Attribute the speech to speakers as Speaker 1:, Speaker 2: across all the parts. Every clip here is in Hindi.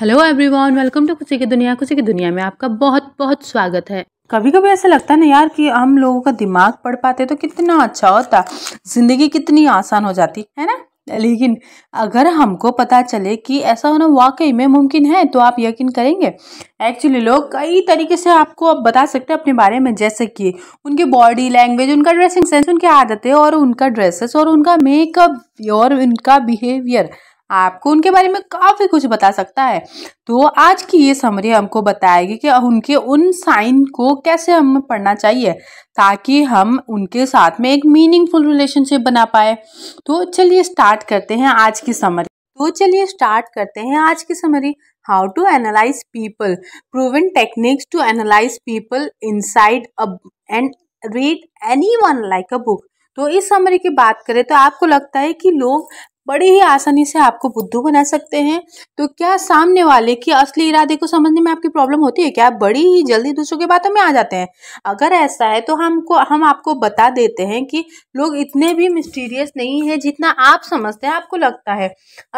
Speaker 1: हेलो एवरीवन वेलकम टू खुशी की दुनिया खुशी की दुनिया में आपका बहुत बहुत स्वागत है कभी कभी ऐसा लगता है ना यार कि हम लोगों का दिमाग पढ़ पाते तो कितना अच्छा होता जिंदगी कितनी आसान हो जाती है ना लेकिन अगर हमको पता चले कि ऐसा होना वाकई में मुमकिन है तो आप यकीन करेंगे एक्चुअली लोग कई तरीके से आपको अब बता सकते हैं अपने बारे में जैसे कि उनकी बॉडी लैंग्वेज उनका ड्रेसिंग सेंस उनकी आदतें और उनका ड्रेसेस और उनका मेकअप और उनका बिहेवियर आपको उनके बारे में काफ़ी कुछ बता सकता है तो आज की ये समरी हमको बताएगी कि उनके उन साइन को कैसे हमें पढ़ना चाहिए ताकि हम उनके साथ में एक मीनिंगफुल रिलेशनशिप बना पाए तो चलिए स्टार्ट करते हैं आज की समरी तो चलिए स्टार्ट करते हैं आज की summary how to analyse people proven techniques to analyse people inside and read anyone like a book तो इस समरी की बात करें तो आपको लगता है कि लोग बड़ी ही आसानी से आपको बुद्धू बना सकते हैं तो क्या सामने वाले के असली इरादे को समझने में आपकी प्रॉब्लम होती है क्या आप बड़ी ही जल्दी दूसरों की बातों में आ जाते हैं अगर ऐसा है तो हमको हम आपको बता देते हैं कि लोग इतने भी मिस्टीरियस नहीं है जितना आप समझते हैं आपको लगता है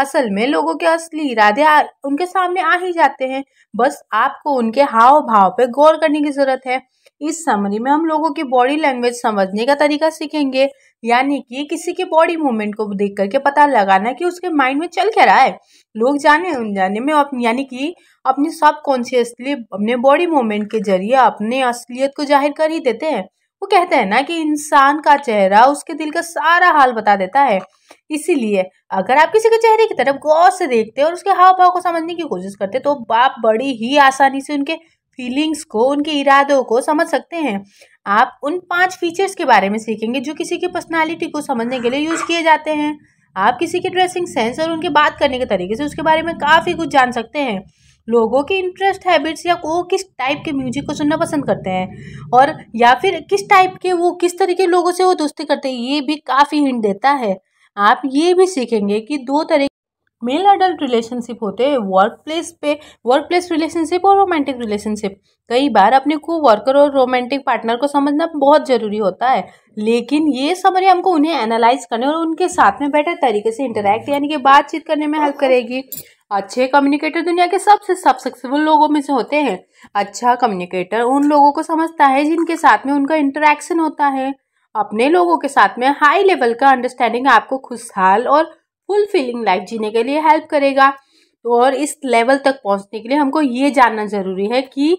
Speaker 1: असल में लोगों के असली इरादे उनके सामने आ ही जाते हैं बस आपको उनके हाव भाव पर गौर करने की ज़रूरत है इस समरी में हम लोगों की बॉडी लैंग्वेज समझने का तरीका सीखेंगे यानी कि किसी के बॉडी मूवमेंट को देख करके पता लगाना कि उसके माइंड में चल क्या रहा है लोग जाने अनजाने में यानी कि अपनी सब कॉन्शियसली अपने बॉडी मूवमेंट के जरिए अपने असलियत को जाहिर कर ही देते हैं वो कहते हैं ना कि इंसान का चेहरा उसके दिल का सारा हाल बता देता है इसीलिए अगर आप किसी के चेहरे की तरफ गौर से देखते और उसके हाव भाव को समझने की कोशिश करते तो आप बड़ी ही आसानी से उनके फीलिंग्स को उनके इरादों को समझ सकते हैं आप उन पांच फीचर्स के बारे में सीखेंगे जो किसी की पर्सनालिटी को समझने के लिए यूज़ किए जाते हैं आप किसी के ड्रेसिंग सेंस और उनके बात करने के तरीके से उसके बारे में काफ़ी कुछ जान सकते हैं लोगों के इंटरेस्ट हैबिट्स या वो किस टाइप के म्यूजिक को सुनना पसंद करते हैं और या फिर किस टाइप के वो किस तरह के लोगों से वो दोस्ती करते हैं ये भी काफ़ी हिंट देता है आप ये भी सीखेंगे कि दो तरह मेल अडल्ट रिलेशनशिप होते हैं वर्क प्लेस पे वर्क प्लेस रिलेशनशिप और रोमांटिक रिलेशनशिप कई बार अपने को वर्कर और रोमांटिक पार्टनर को समझना बहुत ज़रूरी होता है लेकिन ये समझ हमको उन्हें एनालाइज करने और उनके साथ में बेटर तरीके से इंटरेक्ट यानी कि बातचीत करने में हेल्प करेगी अच्छे कम्युनिकेटर दुनिया के सबसे सक्सेसफुल लोगों में से होते हैं अच्छा कम्युनिकेटर उन लोगों को समझता है जिनके साथ में उनका इंटरेक्शन होता है अपने लोगों के साथ में हाई लेवल का अंडरस्टैंडिंग आपको खुशहाल और फुलफिलिंग लाइफ जीने के लिए हेल्प करेगा तो और इस लेवल तक पहुंचने के लिए हमको ये जानना ज़रूरी है कि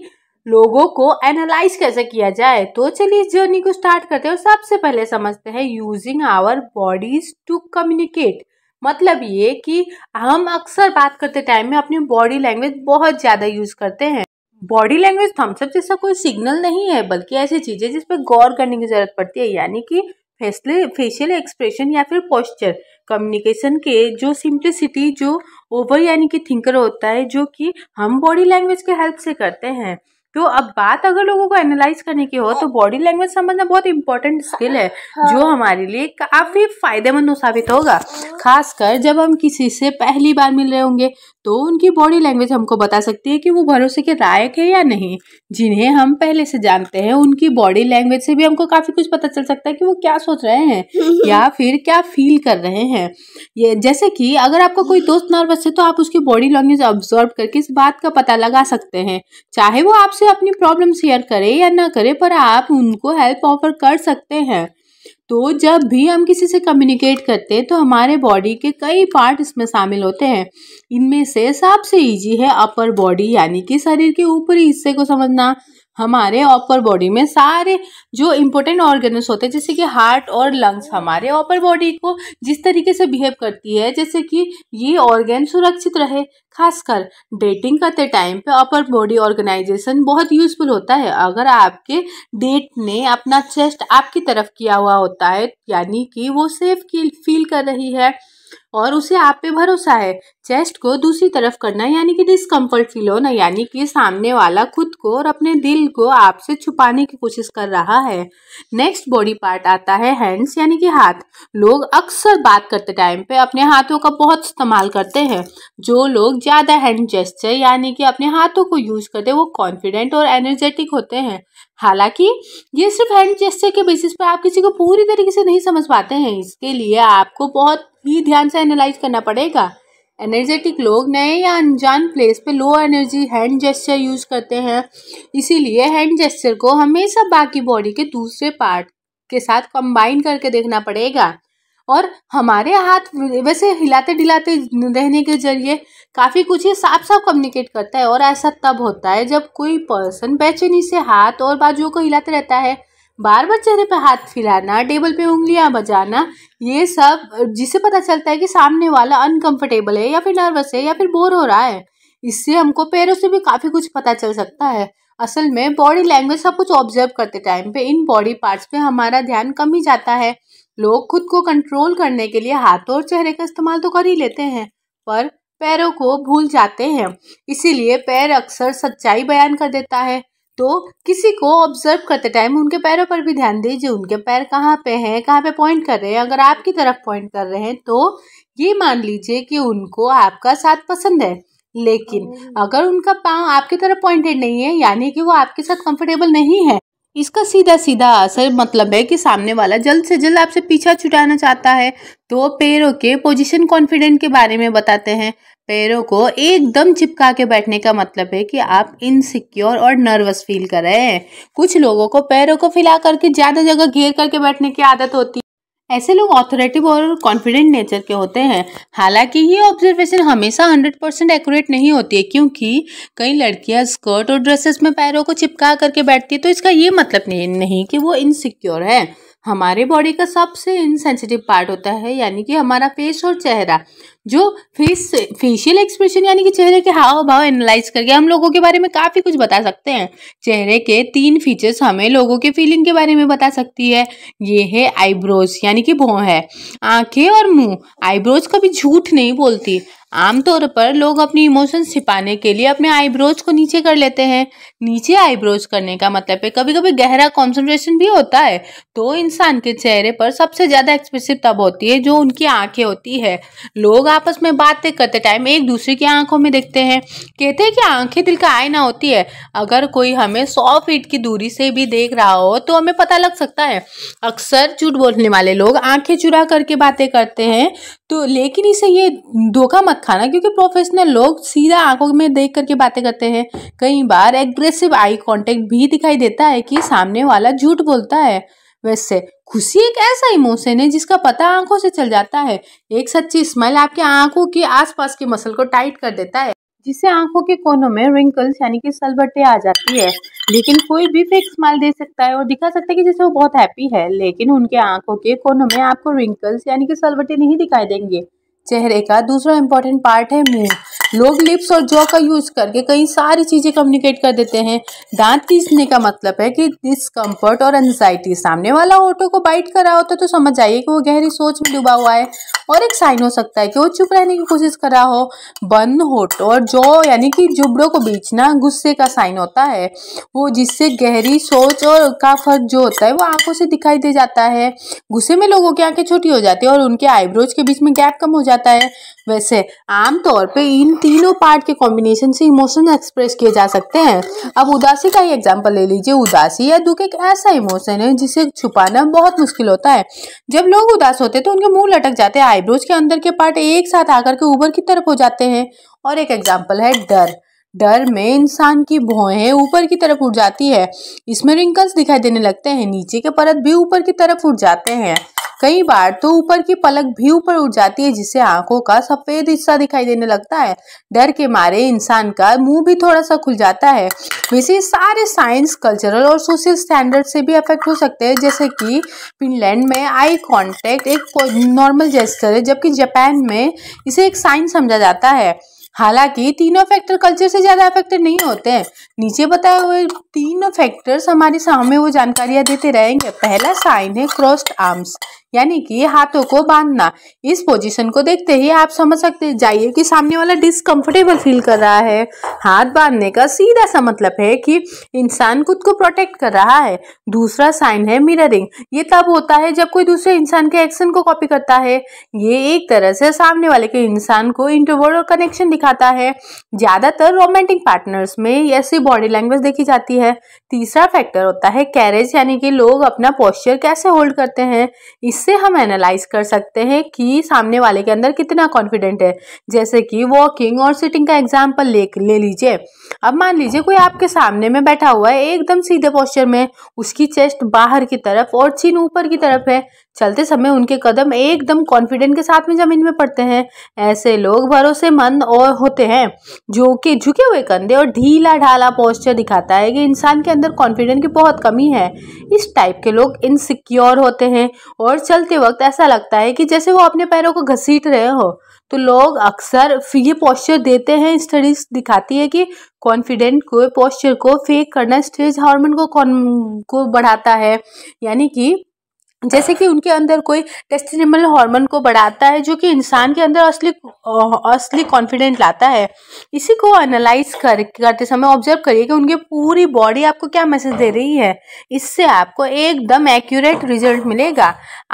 Speaker 1: लोगों को एनालाइज कैसे किया जाए तो चलिए इस जर्नी को स्टार्ट करते हैं और सबसे पहले समझते हैं using our bodies to communicate मतलब ये कि हम अक्सर बात करते टाइम में अपनी बॉडी लैंग्वेज बहुत ज़्यादा यूज़ करते हैं बॉडी लैंग्वेज थम्सअप जैसा कोई सिग्नल नहीं है बल्कि ऐसी चीज़ें जिस पर गौर करने की ज़रूरत पड़ती है यानी कि फेसले फेशियल एक्सप्रेशन या फिर पोस्चर कम्युनिकेशन के जो सिंप्लिसिटी जो ओवर यानी कि थिंकर होता है जो कि हम बॉडी लैंग्वेज के हेल्प से करते हैं तो अब बात अगर लोगों को एनालाइज करने की हो तो बॉडी हाँ। लैंग्वेज समझना बहुत इम्पोर्टेंट स्किल है हाँ। जो हमारे लिए काफ़ी फायदेमंद साबित होगा खासकर जब हम किसी से पहली बार मिल रहे होंगे तो उनकी बॉडी लैंग्वेज हमको बता सकती है कि वो भरोसे के लायक है या नहीं जिन्हें हम पहले से जानते हैं उनकी बॉडी लैंग्वेज से भी हमको काफ़ी कुछ पता चल सकता है कि वो क्या सोच रहे हैं या फिर क्या फील कर रहे हैं ये जैसे कि अगर आपका कोई दोस्त नर्वस है तो आप उसकी बॉडी लैंग्वेज ऑब्जर्व करके इस बात का पता लगा सकते हैं चाहे वो आपसे आपसे अपनी प्रॉब्लम शेयर करें या ना करें पर आप उनको हेल्प ऑफर कर सकते हैं तो जब भी हम किसी से कम्युनिकेट करते हैं तो हमारे बॉडी के कई पार्ट इसमें शामिल होते हैं इनमें से सबसे इजी है अपर बॉडी यानी कि शरीर के ऊपरी हिस्से को समझना हमारे अपर बॉडी में सारे जो इम्पोर्टेंट ऑर्गेनस होते हैं जैसे कि हार्ट और लंग्स हमारे अपर बॉडी को जिस तरीके से बिहेव करती है जैसे कि ये ऑर्गेन सुरक्षित रहे खासकर डेटिंग करते टाइम पे अपर बॉडी ऑर्गेनाइजेशन बहुत यूजफुल होता है अगर आपके डेट ने अपना चेस्ट आपकी तरफ किया हुआ होता है यानी कि वो सेफ फील कर रही है और उसे आप पे भरोसा है चेस्ट को दूसरी तरफ करना यानी कि डिस्कम्फर्ट फील होना यानी कि सामने वाला खुद को और अपने दिल को आपसे छुपाने की कोशिश कर रहा है नेक्स्ट बॉडी पार्ट आता है हैंड्स यानी कि हाथ लोग अक्सर बात करते टाइम पे अपने हाथों का बहुत इस्तेमाल करते हैं जो लोग ज़्यादा हैंड जेस्चर यानी कि अपने हाथों को यूज करते हैं वो कॉन्फिडेंट और एनर्जेटिक होते हैं हालांकि ये सिर्फ हैंड जेस्टर के बेसिस पर आप किसी को पूरी तरीके से नहीं समझ पाते हैं इसके लिए आपको बहुत ही ध्यान से एनालाइज करना पड़ेगा एनर्जेटिक लोग नए या अनजान प्लेस पे low energy hand gesture use करते हैं इसीलिए हैंड जेस्चर को हमेशा बाकी बॉडी के दूसरे पार्ट के साथ कंबाइन करके देखना पड़ेगा और हमारे हाथ वैसे हिलाते ढिलाते रहने के जरिए काफ़ी कुछ ये साफ साफ कम्युनिकेट करता है और ऐसा तब होता है जब कोई पर्सन बेचैनी से हाथ और बाजुओं को हिलाते रहता है बार बार चेहरे पर हाथ फिलाना टेबल पे उंगलियां बजाना ये सब जिसे पता चलता है कि सामने वाला अनकंफर्टेबल है या फिर नर्वस है या फिर बोर हो रहा है इससे हमको पैरों से भी काफ़ी कुछ पता चल सकता है असल में बॉडी लैंग्वेज सब कुछ ऑब्जर्व करते टाइम पे इन बॉडी पार्ट्स पे हमारा ध्यान कम ही जाता है लोग खुद को कंट्रोल करने के लिए हाथों और चेहरे का इस्तेमाल तो कर ही लेते हैं पर पैरों को भूल जाते हैं इसीलिए पैर अक्सर सच्चाई बयान कर देता है तो किसी को ऑब्जर्व करते टाइम उनके पैरों पर भी ध्यान दीजिए उनके पैर कहाँ पे हैं कहाँ पे पॉइंट कर रहे हैं अगर आपकी तरफ पॉइंट कर रहे हैं तो ये मान लीजिए कि उनको आपका साथ पसंद है लेकिन अगर उनका पाँव आपकी तरफ पॉइंटेड नहीं है यानी कि वो आपके साथ कंफर्टेबल नहीं है इसका सीधा सीधा असर मतलब है कि सामने वाला जल्द से जल्द आपसे पीछा छुटाना चाहता है तो पैरों के पोजीशन कॉन्फिडेंट के बारे में बताते हैं पैरों को एकदम चिपका के बैठने का मतलब है कि आप इनसिक्योर और नर्वस फील कर रहे हैं कुछ लोगों को पैरों को फैला करके ज़्यादा जगह घेर करके बैठने की आदत होती है ऐसे लोग ऑथोरेटिव और कॉन्फिडेंट नेचर के होते हैं हालांकि ये ऑब्जर्वेशन हमेशा 100 परसेंट एक्यूरेट नहीं होती है क्योंकि कई लड़कियां स्कर्ट और ड्रेसेस में पैरों को चिपका करके बैठती है तो इसका ये मतलब नहीं, नहीं कि वो इनसिक्योर है हमारे बॉडी का सबसे इनसेंसिटिव पार्ट होता है यानी कि हमारा फेस और चेहरा जो फेस फेशियल एक्सप्रेशन यानी कि चेहरे के हाव भाव एनालाइज करके हम लोगों के बारे में काफ़ी कुछ बता सकते हैं चेहरे के तीन फीचर्स हमें लोगों के फीलिंग के बारे में बता सकती है ये है आईब्रोज यानी कि भौ है आंखें और मुंह आईब्रोज कभी झूठ नहीं बोलती आमतौर पर लोग अपनी इमोशंस छिपाने के लिए अपने आईब्रोज को नीचे कर लेते हैं नीचे आईब्रोज करने का मतलब है कभी कभी गहरा कॉन्सेंट्रेशन भी होता है तो इंसान के चेहरे पर सबसे ज़्यादा एक्सप्रेसिव तब होती है जो उनकी आंखें होती है लोग आपस में बातें करते टाइम एक दूसरे की आंखों में देखते हैं कहते हैं कि आंखें दिल का आईना होती है अगर कोई हमें सौ फीट की दूरी से भी देख रहा हो तो हमें पता लग सकता है अक्सर झूठ बोलने वाले लोग आंखें चुरा करके बातें करते हैं तो लेकिन इसे ये धोखा मत खाना क्योंकि प्रोफेशनल लोग सीधा आंखों में देख करके बातें करते हैं कई बार एग्रेसिव आई कॉन्टेक्ट भी दिखाई देता है कि सामने वाला झूठ बोलता है वैसे खुशी एक ऐसा इमोशन है जिसका पता आंखों से चल जाता है एक सच्ची स्माइल आपके आंखों के आसपास के मसल को टाइट कर देता है जिससे आंखों के कोनों में रिंकल्स यानी कि सलबटे आ जाती है लेकिन कोई भी फेक स्माइल दे सकता है और दिखा सकता है कि जैसे वो बहुत हैप्पी है लेकिन उनके आंखों के कोनों में आपको रिंकल्स यानी कि सलबटे नहीं दिखाई देंगे चेहरे का दूसरा इंपॉर्टेंट पार्ट है मुंह लोग लिप्स और जॉ का यूज करके कई सारी चीजें कम्युनिकेट कर देते हैं दांत पीसने का मतलब है कि डिसकम्फर्ट और एनजाइटी सामने वाला ऑटो को बाइट कर रहा होता तो समझ आइए कि वो गहरी सोच में डूबा हुआ है और एक साइन हो सकता है कि वो चुप रहने की कोशिश कर रहा हो बन होट और जो यानी कि जुबड़ों को बेचना गुस्से का साइन होता है वो जिससे गहरी सोच और का फर्क जो होता है वो आंखों से दिखाई दे जाता है गुस्से में लोगों की आंखें छोटी हो जाती है और उनके आईब्रोज के बीच में गैप कम हो जाता है वैसे आमतौर पे इन तीनों पार्ट के कॉम्बिनेशन से इमोशन एक्सप्रेस किए जा सकते हैं अब उदासी का ही एग्जाम्पल ले लीजिए उदासी या दुख एक ऐसा इमोशन है जिसे छुपाना बहुत मुश्किल होता है जब लोग उदास होते हैं तो उनके मुंह लटक जाते हैं आईब्रोज के अंदर के पार्ट एक साथ आकर के ऊपर की तरफ हो जाते हैं और एक एग्जाम्पल है डर डर में इंसान की भौहें ऊपर की तरफ उठ जाती है इसमें रिंकल्स दिखाई देने लगते हैं नीचे के परत भी ऊपर की तरफ उठ जाते हैं कई बार तो ऊपर की पलक भी ऊपर उठ जाती है जिससे आंखों का सफेद हिस्सा दिखाई देने लगता है डर के मारे इंसान का मुंह भी थोड़ा सा खुल जाता है वैसे सारे साइंस कल्चरल और सोशल स्टैंडर्ड से भी अफेक्ट हो सकते हैं जैसे कि फिनलैंड में आई कॉन्टेक्ट एक नॉर्मल जेस्टर है जबकि जापान में इसे एक साइन समझा जाता है हालांकि तीनों फैक्टर कल्चर से ज़्यादा अफेक्टेड नहीं होते हैं नीचे बताए हुए तीनों फैक्टर्स हमारे सामने वो जानकारियाँ देते रहेंगे पहला साइन है क्रॉस्ड आर्म्स यानी कि हाथों को बांधना इस पोजीशन को देखते ही आप समझ सकते जाइए कि सामने वाला डिसकंफर्टेबल फील कर रहा है हाथ बांधने का सीधा सा मतलब है कि इंसान खुद को प्रोटेक्ट कर रहा है दूसरा साइन है मिररिंग ये तब होता है जब कोई दूसरे इंसान के एक्शन को कॉपी करता है ये एक तरह से सामने वाले के इंसान को इंटरवर्ड और कनेक्शन दिखाता है ज़्यादातर रोमांटिक पार्टनर्स में ऐसी बॉडी लैंग्वेज देखी जाती है तीसरा फैक्टर होता है कैरेज यानी कि लोग अपना पोस्चर कैसे होल्ड करते हैं इस इससे हम एनालाइज कर सकते हैं कि सामने वाले के अंदर कितना कॉन्फिडेंट है जैसे कि वॉकिंग और सिटिंग का एग्जाम्पल ले ले लीजिए अब मान लीजिए कोई आपके सामने में बैठा हुआ है एकदम सीधे पोस्चर में उसकी चेस्ट बाहर की तरफ और चिन ऊपर की तरफ है चलते समय उनके कदम एकदम कॉन्फिडेंट के साथ में जमीन में पड़ते हैं ऐसे लोग भरोसेमंद और होते हैं जो कि झुके हुए कंधे और ढीला ढाला पोस्चर दिखाता है कि इंसान के अंदर कॉन्फिडेंट की बहुत कमी है इस टाइप के लोग इनसिक्योर होते हैं और चलते वक्त ऐसा लगता है कि जैसे वो अपने पैरों को घसीट रहे हो तो लोग अक्सर ये पोस्चर देते हैं स्टडीज दिखाती है कि कॉन्फिडेंट को पोस्चर को फेक करना स्टेज हार्मोन को को बढ़ाता है यानी कि जैसे कि उनके अंदर कोई टेस्टिनेमल हार्मोन को बढ़ाता है जो कि इंसान के अंदर असली असली कॉन्फिडेंट लाता है इसी को एनालाइज कर करते समय ऑब्जर्व करिए कि उनकी पूरी बॉडी आपको क्या मैसेज दे रही है इससे आपको एकदम एक्यूरेट रिजल्ट मिलेगा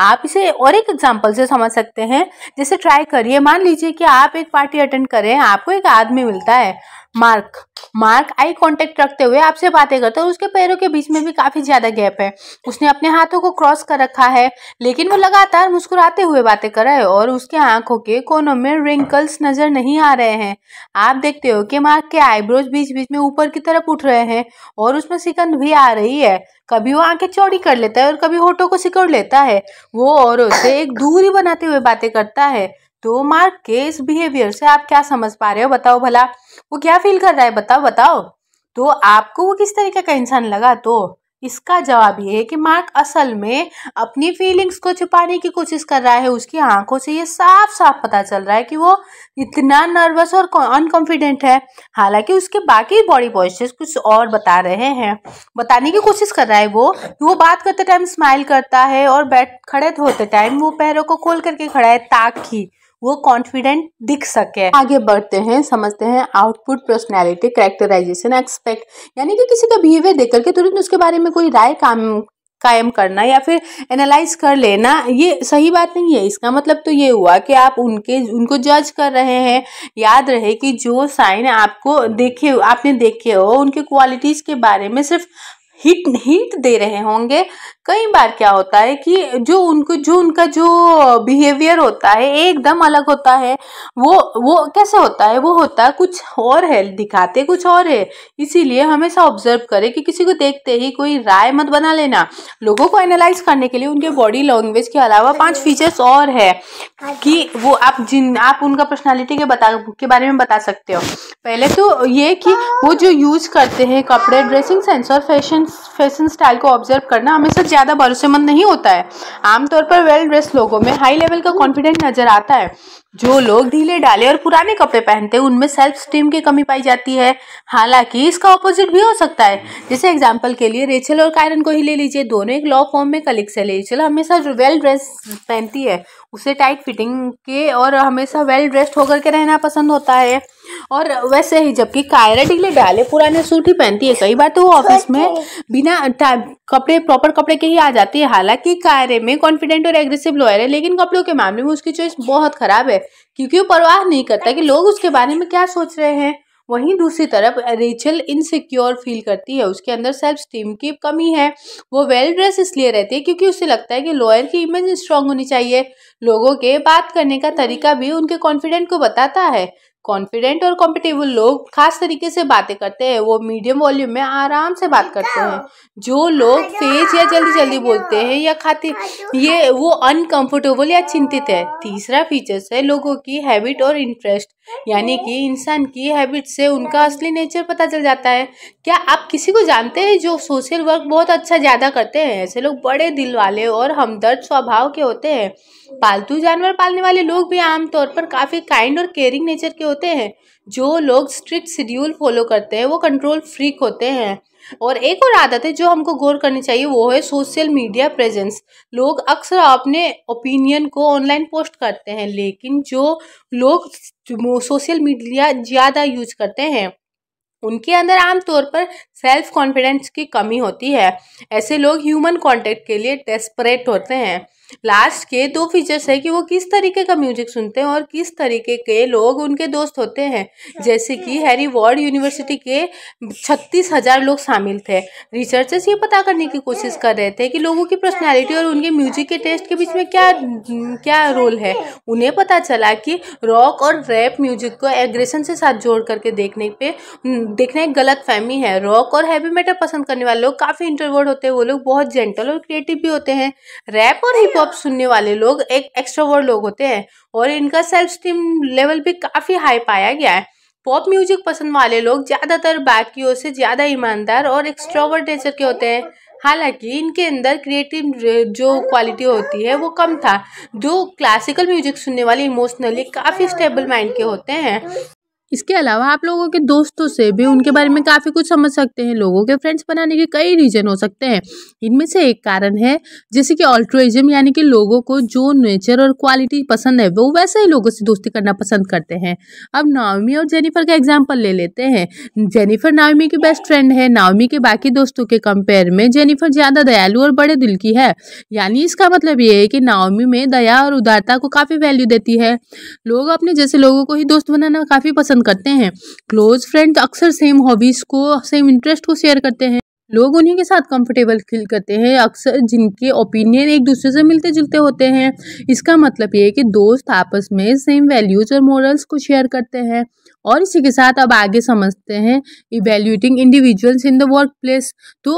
Speaker 1: आप इसे और एक एग्जाम्पल से समझ सकते हैं जैसे ट्राई करिए मान लीजिए कि आप एक पार्टी अटेंड करें आपको एक आदमी मिलता है मार्क मार्क आई कांटेक्ट रखते हुए आपसे बातें करते और उसके पैरों के बीच में भी काफी ज्यादा गैप है उसने अपने हाथों को क्रॉस कर रखा है लेकिन वो लगातार मुस्कुराते हुए बातें कर रहा है और उसके आंखों के कोनों में रिंकल्स नजर नहीं आ रहे हैं आप देखते हो कि मार्क के आईब्रोज बीच बीच में ऊपर की तरफ उठ रहे हैं और उसमें सिकंद भी आ रही है कभी वो आंखें चौड़ी कर लेता है और कभी होठों को सिकोड़ लेता है वो औरों से एक दूरी बनाते हुए बातें करता है दो मार्क के इस बिहेवियर से आप क्या समझ पा रहे हो बताओ भला वो क्या फील कर रहा है बताओ बताओ तो आपको वो किस तरीके का इंसान लगा तो इसका जवाब ये है कि मार्क असल में अपनी फीलिंग्स को छुपाने की कोशिश कर रहा है उसकी आंखों से ये साफ साफ पता चल रहा है कि वो इतना नर्वस और अनकॉन्फिडेंट है हालांकि उसके बाकी बॉडी पॉइस्चर्स कुछ और बता रहे हैं बताने की कोशिश कर रहा है वो वो बात करते टाइम स्माइल करता है और बैठ खड़े होते टाइम वो पैरों को खोल करके खड़ा है ताकि वो कॉन्फिडेंट दिख सके आगे बढ़ते हैं समझते हैं आउटपुट पर्सनैलिटी करेक्टराइजेशन एक्सपेक्ट यानी कि किसी का बिहेवियर देख करके तुरंत उसके बारे में कोई राय काम कायम करना या फिर एनालाइज कर लेना ये सही बात नहीं है इसका मतलब तो ये हुआ कि आप उनके उनको जज कर रहे हैं याद रहे कि जो साइन आपको देखे आपने देखे हो उनके क्वालिटीज़ के बारे में सिर्फ हीट हीट दे रहे होंगे कई बार क्या होता है कि जो उनको जो उनका जो बिहेवियर होता है एकदम अलग होता है वो वो कैसे होता है वो होता है कुछ और है दिखाते कुछ और है इसीलिए हमेशा ऑब्जर्व करें कि किसी को देखते ही कोई राय मत बना लेना लोगों को एनालाइज करने के लिए उनके बॉडी लैंग्वेज के अलावा पांच फीचर्स और है कि वो आप जिन आप उनका पर्सनैलिटी के बता के बारे में बता सकते हो पहले तो ये कि वो जो यूज करते हैं कपड़े ड्रेसिंग सेंस और फैशन फैशन स्टाइल को ऑब्जर्व करना हमेशा ज़्यादा भरोसेमंद नहीं होता है आमतौर पर वेल ड्रेस लोगों में हाई लेवल का कॉन्फिडेंट नजर आता है जो लोग ढीले डाले और पुराने कपड़े पहनते हैं उनमें सेल्फ स्टीम की कमी पाई जाती है हालांकि इसका ऑपोजिट भी हो सकता है जैसे एग्जाम्पल के लिए रेचल और कायरन को ही ले लीजिए दोनों एक लॉ फॉर्म में कलिक से रेचल हमेशा वेल ड्रेस पहनती है उसे टाइट फिटिंग के और हमेशा वेल ड्रेस्ड होकर के रहना पसंद होता है और वैसे ही जबकि कायरा डिगले डाले पुराने सूट ही पहनती है कई बार तो वो ऑफिस में बिना कपड़े प्रॉपर कपड़े के ही आ जाती है हालांकि कायरे में कॉन्फिडेंट और एग्रेसिव लॉयर है लेकिन कपड़ों के मामले में उसकी चॉइस बहुत खराब है क्योंकि वो परवाह नहीं करता कि लोग उसके बारे में क्या सोच रहे हैं वहीं दूसरी तरफ रेचल इनसिक्योर फील करती है उसके अंदर सेल्फ स्टीम की कमी है वो वेल ड्रेस इसलिए रहती है क्योंकि उसे लगता है कि लॉयर की इमेज स्ट्रांग होनी चाहिए लोगों के बात करने का तरीका भी उनके कॉन्फिडेंट को बताता है कॉन्फिडेंट और कॉम्पिटेबल लोग खास तरीके से बातें करते हैं वो मीडियम वॉल्यूम में आराम से बात करते हैं जो लोग फेज या जल्दी जल्दी बोलते हैं या खाते ये वो अनकंफर्टेबल या चिंतित है तीसरा फीचर्स है लोगों की हैबिट और इंटरेस्ट यानी कि इंसान की हैबिट से उनका असली नेचर पता चल जाता है क्या आप किसी को जानते हैं जो सोशल वर्क बहुत अच्छा ज़्यादा करते हैं ऐसे लोग बड़े दिल वाले और हमदर्द स्वभाव के होते हैं पालतू जानवर पालने वाले लोग भी आमतौर पर काफ़ी काइंड और केयरिंग नेचर के होते हैं जो लोग स्ट्रिक्ट शेड्यूल फॉलो करते हैं वो कंट्रोल फ्रीक होते हैं और एक और आदत है जो हमको गौर करनी चाहिए वो है सोशल मीडिया प्रेजेंस लोग अक्सर अपने ओपिनियन को ऑनलाइन पोस्ट करते हैं लेकिन जो लोग सोशल मीडिया ज़्यादा यूज करते हैं उनके अंदर आमतौर पर सेल्फ कॉन्फिडेंस की कमी होती है ऐसे लोग ह्यूमन कॉन्टेक्ट के लिए डेस्परेट होते हैं लास्ट के दो फीचर्स है कि वो किस तरीके का म्यूजिक सुनते हैं और किस तरीके के लोग उनके दोस्त होते हैं जैसे कि हैरी वार्ड यूनिवर्सिटी के छत्तीस हज़ार लोग शामिल थे रिसर्चर्स ये पता करने की कोशिश कर रहे थे कि लोगों की पर्सनैलिटी और उनके म्यूजिक के टेस्ट के बीच में क्या हम्म, क्या रोल है उन्हें पता चला कि रॉक और रैप म्यूजिक को एग्रेशन से साथ जोड़ करके देखने पे हम्म, देखना एक गलत फहमी है रॉक और हैवी मेटल पसंद करने वाले लोग काफ़ी इंटरवर्ड होते हैं वो लोग बहुत जेंटल और क्रिएटिव भी होते हैं रैप और हिप को आप सुनने वाले लोग एक एक्स्ट्रावर्ड लोग होते हैं और इनका सेल्फ स्टीम लेवल भी काफ़ी हाई पाया गया है पॉप म्यूजिक पसंद वाले लोग ज़्यादातर बाकियों से ज़्यादा ईमानदार और एक्स्ट्रावर्ड नेचर के होते हैं हालांकि इनके अंदर क्रिएटिव जो क्वालिटी होती है वो कम था जो क्लासिकल म्यूजिक सुनने वाले इमोशनली काफ़ी स्टेबल माइंड के होते हैं इसके अलावा आप लोगों के दोस्तों से भी उनके बारे में काफ़ी कुछ समझ सकते हैं लोगों के फ्रेंड्स बनाने के कई रीजन हो सकते हैं इनमें से एक कारण है जैसे कि ऑल्ट्रोइज्म यानी कि लोगों को जो नेचर और क्वालिटी पसंद है वो वैसे ही लोगों से दोस्ती करना पसंद करते हैं अब नावमी और जेनिफर का एग्जाम्पल ले लेते हैं जेनिफर नावमी की बेस्ट फ्रेंड है नावमी के बाकी दोस्तों के कंपेयर में जेनिफर ज़्यादा दयालु और बड़े दिल की है यानी इसका मतलब ये है कि नावमी में दया और उदारता को काफ़ी वैल्यू देती है लोग अपने जैसे लोगों को ही दोस्त बनाना काफ़ी पसंद पसंद करते हैं क्लोज फ्रेंड अक्सर सेम हॉबीज़ को सेम इंटरेस्ट को शेयर करते हैं लोग उन्हीं के साथ कंफर्टेबल फील करते हैं अक्सर जिनके ओपिनियन एक दूसरे से मिलते जुलते होते हैं इसका मतलब ये है कि दोस्त आपस में सेम वैल्यूज़ और मॉरल्स को शेयर करते हैं और इसी के साथ अब आगे समझते हैं evaluating individuals in the workplace तो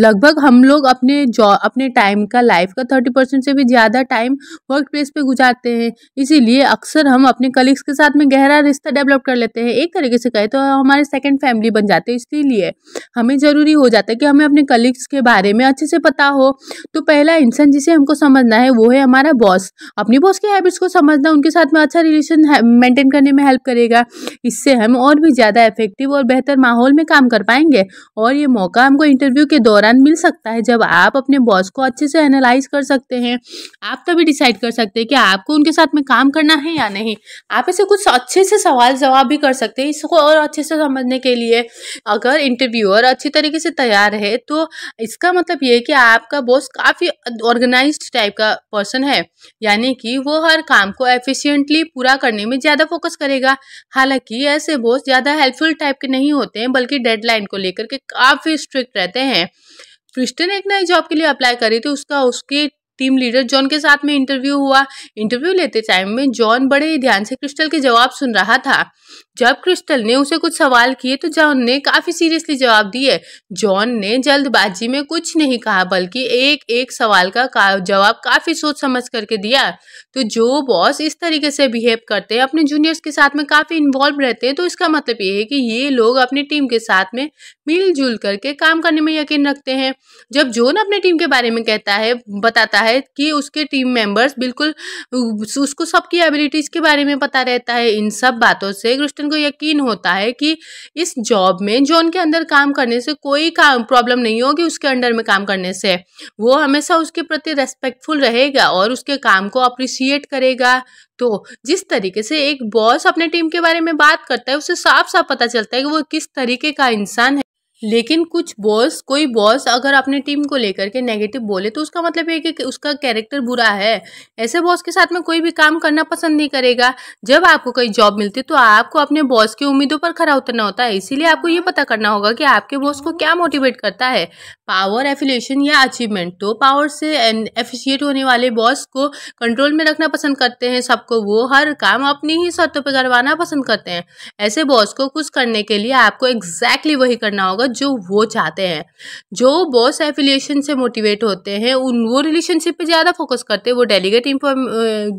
Speaker 1: लगभग हम लोग अपने जॉब अपने टाइम का लाइफ का थर्टी परसेंट से भी ज़्यादा टाइम वर्क प्लेस पर गुजारते हैं इसीलिए अक्सर हम अपने कलीग्स के साथ में गहरा रिश्ता डेवलप कर लेते हैं एक तरीके से कहें तो हमारे सेकेंड फैमिली बन जाते हैं इसीलिए हमें ज़रूरी हो जाता है कि हमें अपने कलीग्स के बारे में अच्छे से पता हो तो पहला इंसान जिसे हमको समझना है वो है हमारा बॉस अपने बॉस के हैबिट्स को समझना उनके साथ में अच्छा रिलेशन मेंटेन करने में हेल्प करेगा इससे हम और भी ज़्यादा इफेक्टिव और बेहतर माहौल में काम कर पाएंगे और ये मौका हमको इंटरव्यू के दौरान मिल सकता है जब आप अपने बॉस को अच्छे से एनालाइज कर सकते हैं आप तभी डिसाइड कर सकते हैं कि आपको उनके साथ में काम करना है या नहीं आप इसे कुछ अच्छे से सवाल जवाब भी कर सकते हैं इसको और अच्छे से समझने के लिए अगर इंटरव्यूअर अच्छी तरीके से तैयार है तो इसका मतलब ये है कि आपका बॉस काफ़ी ऑर्गेनाइज टाइप का पर्सन है यानी कि वो हर काम को एफिशियंटली पूरा करने में ज़्यादा फोकस करेगा हालांकि कि ऐसे बॉस ज़्यादा हेल्पफुल टाइप के नहीं होते हैं बल्कि डेडलाइन को लेकर के काफ़ी स्ट्रिक्ट रहते हैं क्रिस्टन एक नई जॉब के लिए अप्लाई करी थी उसका उसके टीम लीडर जॉन के साथ में इंटरव्यू हुआ इंटरव्यू लेते टाइम में जॉन बड़े ध्यान से क्रिस्टल के जवाब सुन रहा था जब क्रिस्टल ने उसे कुछ सवाल किए तो जॉन ने काफ़ी सीरियसली जवाब दिए जॉन ने जल्दबाजी में कुछ नहीं कहा बल्कि एक एक सवाल का, का जवाब काफ़ी सोच समझ करके दिया तो जो बॉस इस तरीके से बिहेव करते हैं अपने जूनियर्स के साथ में काफ़ी इन्वॉल्व रहते हैं तो इसका मतलब ये है कि ये लोग अपनी टीम के साथ में मिलजुल करके काम करने में यकीन रखते हैं जब जॉन अपने टीम के बारे में कहता है बताता है है कि उसके टीम मेंबर्स बिल्कुल उसको सबकी एबिलिटीज़ के बारे में पता रहता है इन सब बातों से क्रिस्टन को यकीन होता है कि इस जॉब में जॉन के अंदर काम करने से कोई काम प्रॉब्लम नहीं होगी उसके अंडर में काम करने से वो हमेशा उसके प्रति रेस्पेक्टफुल रहेगा और उसके काम को अप्रिसिएट करेगा तो जिस तरीके से एक बॉस अपने टीम के बारे में बात करता है उसे साफ साफ पता चलता है कि वो किस तरीके का इंसान है लेकिन कुछ बॉस कोई बॉस अगर अपनी टीम को लेकर के नेगेटिव बोले तो उसका मतलब ये कि उसका कैरेक्टर बुरा है ऐसे बॉस के साथ में कोई भी काम करना पसंद नहीं करेगा जब आपको कोई जॉब मिलती है तो आपको अपने बॉस की उम्मीदों पर खरा उतरना होता है इसीलिए आपको ये पता करना होगा कि आपके बॉस को क्या मोटिवेट करता है पावर एफिलेशन या अचीवमेंट तो पावर से एफिशिएट होने वाले बॉस को कंट्रोल में रखना पसंद करते हैं सबको वो हर काम अपनी ही शर्तों पर करवाना पसंद करते हैं ऐसे बॉस को कुछ करने के लिए आपको एग्जैक्टली वही करना होगा होगा जो वो चाहते हैं जो बॉस एफिलिएशन से मोटिवेट होते हैं उन वो रिलेशनशिप पे ज़्यादा फोकस करते हैं वो डेलीगेट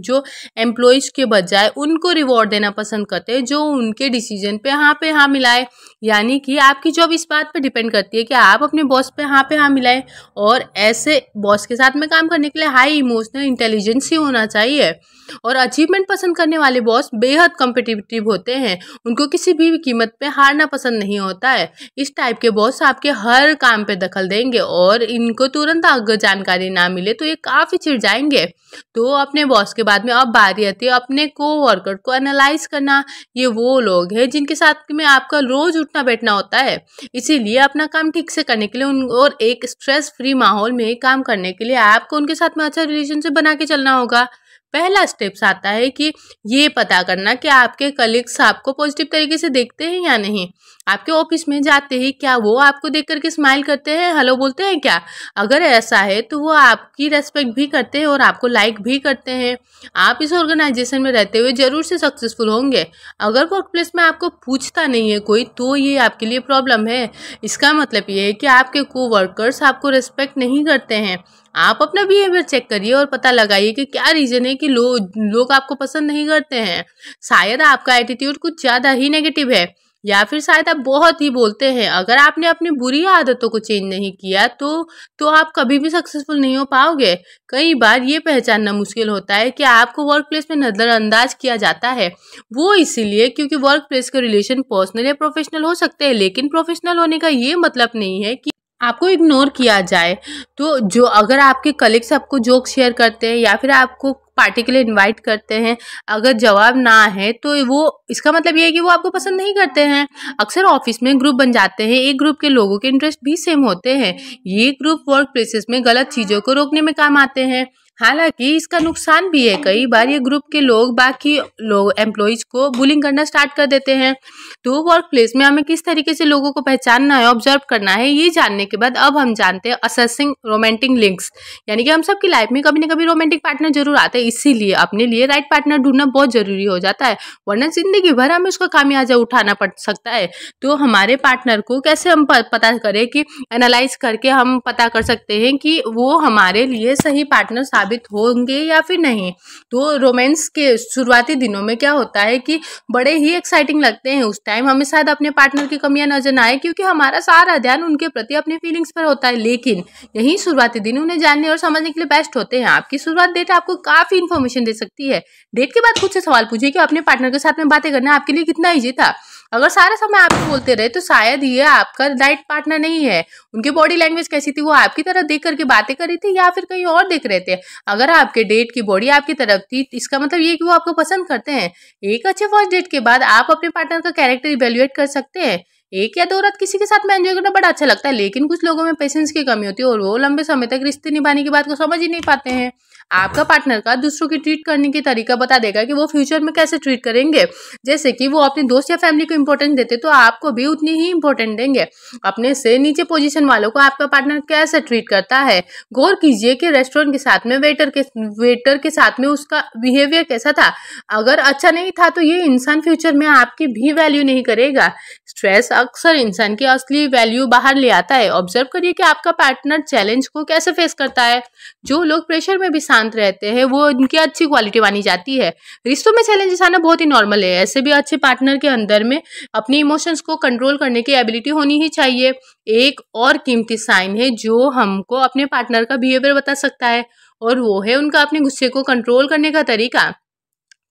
Speaker 1: जो एम्प्लॉयज़ के बजाय उनको रिवॉर्ड देना पसंद करते हैं जो उनके डिसीजन पे हाँ पे हाँ मिलाए यानी कि आपकी जॉब इस बात पर डिपेंड करती है कि आप अपने बॉस पे हाँ पे हाँ मिलाएं और ऐसे बॉस के साथ में काम करने के लिए हाई इमोशनल इंटेलिजेंस ही होना चाहिए और अचीवमेंट पसंद करने वाले बॉस बेहद कॉम्पिटिटिव होते हैं उनको किसी भी कीमत पे हारना पसंद नहीं होता है इस टाइप टाइप के बॉस आपके हर काम पे दखल देंगे और इनको तुरंत अगर जानकारी ना मिले तो ये काफ़ी चिड़ जाएंगे तो अपने बॉस के बाद में अब बारी आती है अपने को वर्कर को एनालाइज करना ये वो लोग हैं जिनके साथ में आपका रोज़ उठना बैठना होता है इसीलिए अपना काम ठीक से करने के लिए उन और एक स्ट्रेस फ्री माहौल में काम करने के लिए आपको उनके साथ में अच्छा रिलेशनशिप बना के चलना होगा पहला स्टेप्स आता है कि ये पता करना कि आपके कलीग्स आपको पॉजिटिव तरीके से देखते हैं या नहीं आपके ऑफिस में जाते ही क्या वो आपको देख करके स्माइल करते हैं हेलो बोलते हैं क्या अगर ऐसा है तो वो आपकी रेस्पेक्ट भी करते हैं और आपको लाइक भी करते हैं आप इस ऑर्गेनाइजेशन में रहते हुए ज़रूर से सक्सेसफुल होंगे अगर वर्क प्लेस में आपको पूछता नहीं है कोई तो ये आपके लिए प्रॉब्लम है इसका मतलब ये है कि आपके को वर्कर्स आपको रेस्पेक्ट नहीं करते हैं आप अपना बिहेवियर चेक करिए और पता लगाइए कि क्या रीज़न है कि कि लो, लोग आपको पसंद नहीं करते हैं शायद आपका एटीट्यूड कुछ ज़्यादा ही नेगेटिव है या फिर शायद आप बहुत ही बोलते हैं अगर आपने अपनी बुरी आदतों को चेंज नहीं किया तो तो आप कभी भी सक्सेसफुल नहीं हो पाओगे कई बार ये पहचानना मुश्किल होता है कि आपको वर्क प्लेस में नज़रअंदाज किया जाता है वो इसीलिए क्योंकि वर्क प्लेस के रिलेशन पर्सनल या प्रोफेशनल हो सकते हैं लेकिन प्रोफेशनल होने का ये मतलब नहीं है कि आपको इग्नोर किया जाए तो जो अगर आपके कलीग्स आपको जोक शेयर करते हैं या फिर आपको पार्टी के लिए इनवाइट करते हैं अगर जवाब ना है तो वो इसका मतलब ये है कि वो आपको पसंद नहीं करते हैं अक्सर ऑफिस में ग्रुप बन जाते हैं एक ग्रुप के लोगों के इंटरेस्ट भी सेम होते हैं ये ग्रुप वर्क प्लेसेस में गलत चीज़ों को रोकने में काम आते हैं हालांकि इसका नुकसान भी है कई बार ये ग्रुप के लोग बाकी लोग एम्प्लॉयज़ को बुलिंग करना स्टार्ट कर देते हैं तो वर्क प्लेस में हमें किस तरीके से लोगों को पहचानना है ऑब्जर्व करना है ये जानने के बाद अब हम जानते हैं असेसिंग रोमांटिक लिंक्स यानी कि हम सबकी लाइफ में कभी ना कभी रोमांटिक पार्टनर जरूर आते हैं इसीलिए अपने लिए राइट पार्टनर ढूंढना बहुत ज़रूरी हो जाता है वरना ज़िंदगी भर हमें उसका कामयाजा उठाना पड़ सकता है तो हमारे पार्टनर को कैसे हम पता करें कि एनालाइज करके हम पता कर सकते हैं कि वो हमारे लिए सही पार्टनर साबित साबित होंगे या फिर नहीं तो रोमांस के शुरुआती दिनों में क्या होता है कि बड़े ही एक्साइटिंग लगते हैं उस टाइम हमें शायद अपने पार्टनर की कमियां नजर न आए क्योंकि हमारा सारा ध्यान उनके प्रति अपने फीलिंग्स पर होता है लेकिन यही शुरुआती दिन उन्हें जानने और समझने के लिए बेस्ट होते हैं आपकी शुरुआत डेट आपको काफ़ी इन्फॉर्मेशन दे सकती है डेट के बाद कुछ सवाल पूछिए कि अपने पार्टनर के साथ में बातें करना आपके लिए कितना ईजी था अगर सारा समय आप ही बोलते रहे तो शायद ये आपका राइट पार्टनर नहीं है उनकी बॉडी लैंग्वेज कैसी थी वो आपकी तरफ देख करके बातें कर रही थी या फिर कहीं और देख रहे थे अगर आपके डेट की बॉडी आपकी तरफ थी तो इसका मतलब ये कि वो आपको पसंद करते हैं एक अच्छे फर्स्ट डेट के बाद आप अपने पार्टनर का कैरेक्टर इवेल्युएट कर सकते हैं एक या दो रात किसी के साथ में एंजॉय करना बड़ा अच्छा लगता है लेकिन कुछ लोगों में पेशेंस की कमी होती है और वो लंबे समय तक रिश्ते निभाने की बात को समझ ही नहीं पाते हैं आपका पार्टनर का दूसरों की ट्रीट करने के तरीका बता देगा कि वो फ्यूचर में कैसे ट्रीट करेंगे जैसे कि वो अपने दोस्त या फैमिली को इंपॉर्टेंस देते तो आपको भी उतनी ही इंपॉर्टेंट देंगे अपने से नीचे पोजिशन वालों को आपका पार्टनर कैसे ट्रीट करता है गौर कीजिए कि रेस्टोरेंट के साथ में वेटर के वेटर के साथ में उसका बिहेवियर कैसा था अगर अच्छा नहीं था तो ये इंसान फ्यूचर में आपकी भी वैल्यू नहीं करेगा स्ट्रेस अक्सर इंसान की असली वैल्यू बाहर ले आता है ऑब्जर्व करिए कि आपका पार्टनर चैलेंज को कैसे फेस करता है जो लोग प्रेशर में भी शांत रहते हैं वो उनकी अच्छी क्वालिटी मानी जाती है रिश्तों में चैलेंजेस आना बहुत ही नॉर्मल है ऐसे भी अच्छे पार्टनर के अंदर में अपने इमोशंस को कंट्रोल करने की एबिलिटी होनी ही चाहिए एक और कीमती साइन है जो हमको अपने पार्टनर का बिहेवियर बता सकता है और वो है उनका अपने गुस्से को कंट्रोल करने का तरीका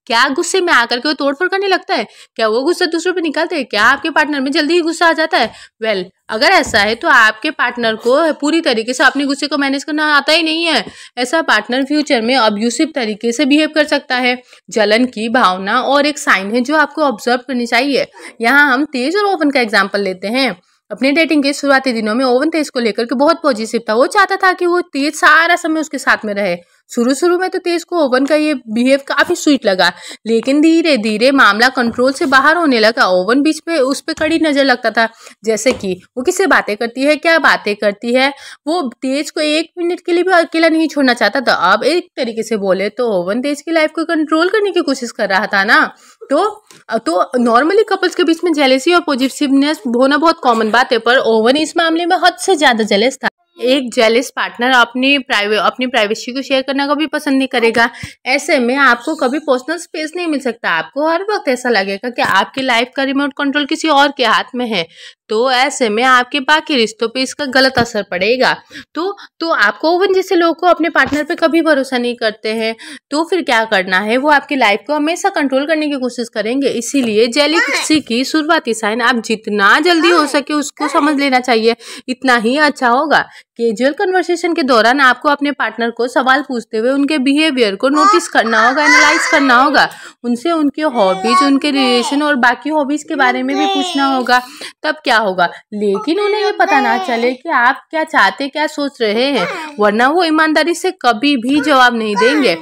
Speaker 1: क्या गुस्से में आकर के वो तोड़फोड़ करने लगता है क्या वो गुस्सा दूसरों पे निकालता है क्या आपके पार्टनर में जल्दी ही गुस्सा आ जाता है वेल well, अगर ऐसा है तो आपके पार्टनर को पूरी तरीके से अपने गुस्से को मैनेज करना आता ही नहीं है ऐसा पार्टनर फ्यूचर में अब्यूसिव तरीके से बिहेव कर सकता है जलन की भावना और एक साइन है जो आपको ऑब्जर्व करनी चाहिए यहाँ हम तेज और ओवन का एग्जाम्पल लेते हैं अपने डेटिंग के शुरुआती दिनों में ओवन तेज को लेकर के बहुत पॉजिटिव था वो चाहता था कि वो तेज सारा समय उसके साथ में रहे शुरू शुरू में तो तेज को ओवन का ये बिहेव काफ़ी स्वीट लगा लेकिन धीरे धीरे मामला कंट्रोल से बाहर होने लगा ओवन बीच में उस पर कड़ी नज़र लगता था जैसे कि वो किससे बातें करती है क्या बातें करती है वो तेज को एक मिनट के लिए भी अकेला नहीं छोड़ना चाहता था अब एक तरीके से बोले तो ओवन तेज की लाइफ को कंट्रोल करने की कोशिश कर रहा था ना तो तो नॉर्मली कपल्स के बीच में जेलेसी और पॉजिटिवनेस होना बहुत कॉमन बात है पर ओवन इस मामले में हद से ज़्यादा जेलेस था एक जेलिस पार्टनर अपनी प्राइवे अपनी प्राइवेसी को शेयर करना कभी पसंद नहीं करेगा ऐसे में आपको कभी पर्सनल स्पेस नहीं मिल सकता आपको हर वक्त ऐसा लगेगा कि आपकी लाइफ का रिमोट कंट्रोल किसी और के हाथ में है तो ऐसे में आपके बाकी रिश्तों पे इसका गलत असर पड़ेगा तो तो आपको ओवन जैसे लोग को अपने पार्टनर पे कभी भरोसा नहीं करते हैं तो फिर क्या करना है वो आपकी लाइफ को हमेशा कंट्रोल करने की कोशिश करेंगे इसीलिए जेलिसी हाँ। की शुरुआती साइन आप जितना जल्दी हो हाँ। सके उसको समझ लेना चाहिए इतना ही अच्छा होगा केजुअल कन्वर्सेशन के दौरान आपको अपने पार्टनर को सवाल पूछते हुए उनके बिहेवियर को नोटिस करना होगा एनालाइज करना होगा उनसे उनके हॉबीज उनके रिलेशन और बाकी हॉबीज़ के बारे में भी पूछना होगा तब क्या होगा लेकिन उन्हें ये पता ना चले कि आप क्या चाहते क्या सोच रहे हैं वरना वो ईमानदारी से कभी भी जवाब नहीं देंगे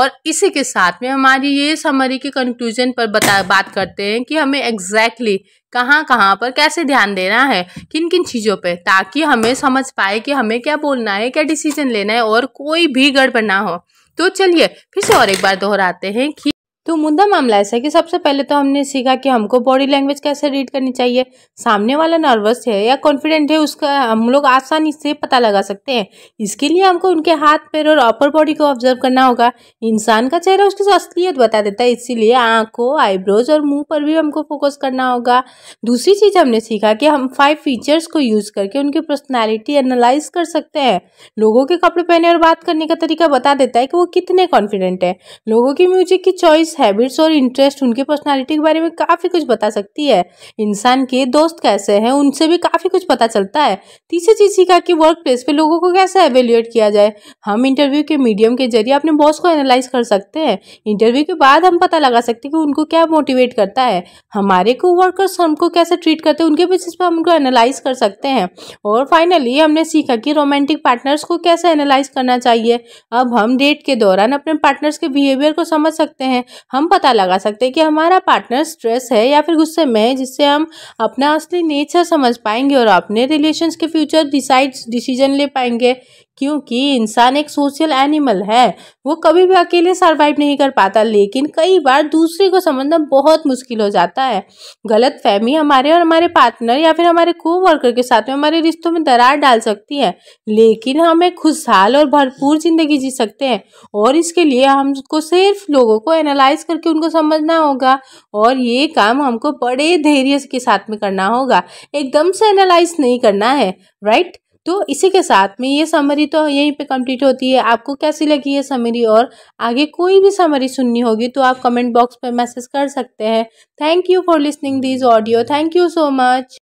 Speaker 1: और इसी के साथ में हमारी ये समरी के कंक्लूजन पर बता बात करते हैं कि हमें एग्जैक्टली exactly कहाँ कहाँ पर कैसे ध्यान देना है किन किन चीज़ों पे ताकि हमें समझ पाए कि हमें क्या बोलना है क्या डिसीजन लेना है और कोई भी गड़बड़ ना हो तो चलिए फिर से और एक बार दोहराते हैं कि तो मुद्दा मामला ऐसा है कि सबसे पहले तो हमने सीखा कि हमको बॉडी लैंग्वेज कैसे रीड करनी चाहिए सामने वाला नर्वस है या कॉन्फिडेंट है उसका हम लोग आसानी से पता लगा सकते हैं इसके लिए हमको उनके हाथ पैर और अपर बॉडी को ऑब्जर्व करना होगा इंसान का चेहरा उसकी असलियत बता देता है इसीलिए आँखों आईब्रोज और मुँह पर भी हमको फोकस करना होगा दूसरी चीज़ हमने सीखा कि हम फाइव फीचर्स को यूज़ करके उनकी पर्सनैलिटी एनालाइज कर सकते हैं लोगों के कपड़े पहने और बात करने का तरीका बता देता है कि वो कितने कॉन्फिडेंट है लोगों की म्यूजिक की चॉइस हैबिट्स और इंटरेस्ट उनके पर्सनालिटी के बारे में काफ़ी कुछ बता सकती है इंसान के दोस्त कैसे हैं उनसे भी काफ़ी कुछ पता चलता है तीसरी चीज़ सीखा कि वर्क प्लेस पर लोगों को कैसे एवेल्यूएट किया जाए हम इंटरव्यू के मीडियम के जरिए अपने बॉस को एनालाइज कर सकते हैं इंटरव्यू के बाद हम पता लगा सकते हैं कि उनको क्या मोटिवेट करता है हमारे को वर्कर्स हमको कैसे ट्रीट करते हैं उनके बेसिस पर हम उनको एनालाइज कर सकते हैं और फाइनली हमने सीखा कि रोमांटिक पार्टनर्स को कैसे एनालाइज करना चाहिए अब हम डेट के दौरान अपने पार्टनर्स के बिहेवियर को समझ सकते हैं हम पता लगा सकते हैं कि हमारा पार्टनर स्ट्रेस है या फिर गुस्से में है जिससे हम अपना असली नेचर समझ पाएंगे और अपने रिलेशन के फ्यूचर डिसाइड डिसीजन ले पाएंगे क्योंकि इंसान एक सोशल एनिमल है वो कभी भी अकेले सरवाइव नहीं कर पाता लेकिन कई बार दूसरे को समझना बहुत मुश्किल हो जाता है गलत फहमी हमारे और हमारे पार्टनर या फिर हमारे को वर्कर के साथ में हमारे रिश्तों में दरार डाल सकती है लेकिन हम एक खुशहाल और भरपूर ज़िंदगी जी सकते हैं और इसके लिए हमको सिर्फ लोगों को एनालाइज करके उनको समझना होगा और ये काम हमको बड़े धैर्य के साथ में करना होगा एकदम से एनालाइज नहीं करना है राइट तो इसी के साथ में ये समरी तो यहीं पे कंप्लीट होती है आपको कैसी लगी ये समरी और आगे कोई भी समरी सुननी होगी तो आप कमेंट बॉक्स पर मैसेज कर सकते हैं thank you for listening this audio thank you so much